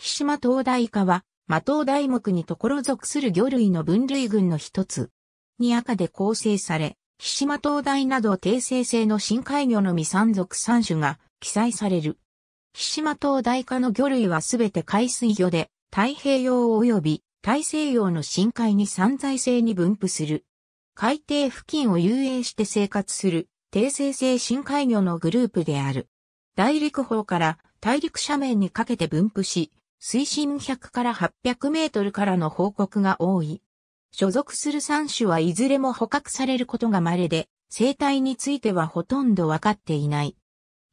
岸間灯台科は、魔灯大目にところ属する魚類の分類群の一つ。に赤で構成され、岸間灯台など低生成の深海魚のみ産属三種が記載される。岸間灯台科の魚類はすべて海水魚で、太平洋及び大西洋の深海に散在性に分布する。海底付近を遊泳して生活する低生成深海魚のグループである。大陸方から大陸斜面にかけて分布し、水深100から800メートルからの報告が多い。所属する3種はいずれも捕獲されることが稀で、生態についてはほとんどわかっていない。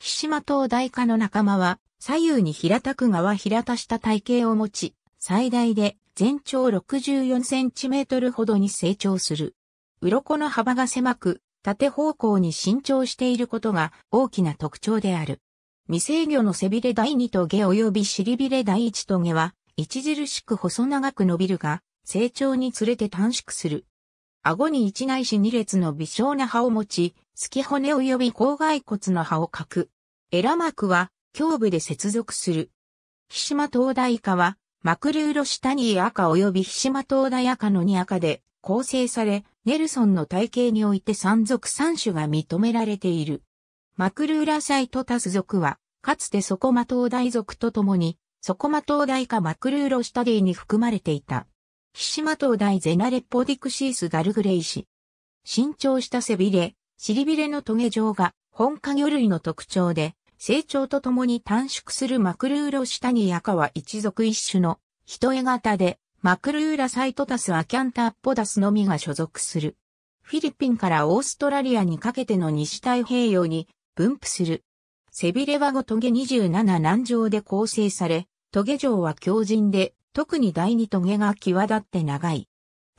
ヒシマトウダイの仲間は、左右に平たく側平たした体型を持ち、最大で全長64センチメートルほどに成長する。鱗の幅が狭く、縦方向に伸長していることが大きな特徴である。未制御の背びれ第2トゲ及び尻びれ第1トゲは、著しく細長く伸びるが、成長につれて短縮する。顎に1ないし2列の微小な歯を持ち、付き骨及び口蓋骨の歯を欠く。エラ膜は、胸部で接続する。ひしま灯台下は、マクルーロシタニー赤及びひしま灯台赤の2赤で構成され、ネルソンの体系において三賊三種が認められている。マクルーラサイトタス族は、かつてソコマ灯台族と共に、ソコマ灯台かマクルーロシタディに含まれていた。ヒシマ灯台ゼナレポディクシースガルグレイシ。新長した背びれ、尻びれのトゲ状が本家魚類の特徴で、成長とともに短縮するマクルーロシタニアカは一族一種の人絵型で、マクルーラサイトタスアキャンタッポダスのみが所属する。フィリピンからオーストラリアにかけての西太平洋に分布する。背びれはごトゲ27難条で構成され、トゲ状は強靭で、特に第二トゲが際立って長い。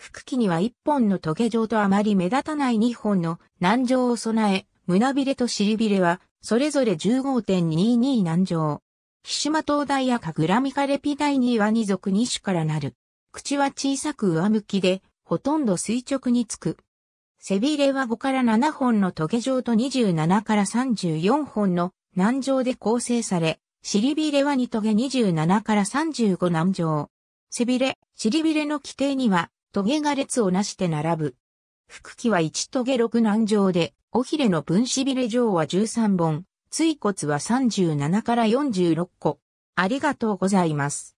腹器には1本のトゲ状とあまり目立たない2本の難条を備え、胸びれと尻びれは、それぞれ15.22難条。ヒシマトウダイアカグラミカレピダイニワニ属2種からなる。口は小さく上向きで、ほとんど垂直につく。背びれは5から7本の棘状と27から34本の軟状で構成され、尻びれは2棘27から35軟状。背びれ、尻びれの規定には、棘が列をなして並ぶ。腹器は1棘6軟状で、尾ひれの分子びれ状は13本、椎骨は37から46個。ありがとうございます。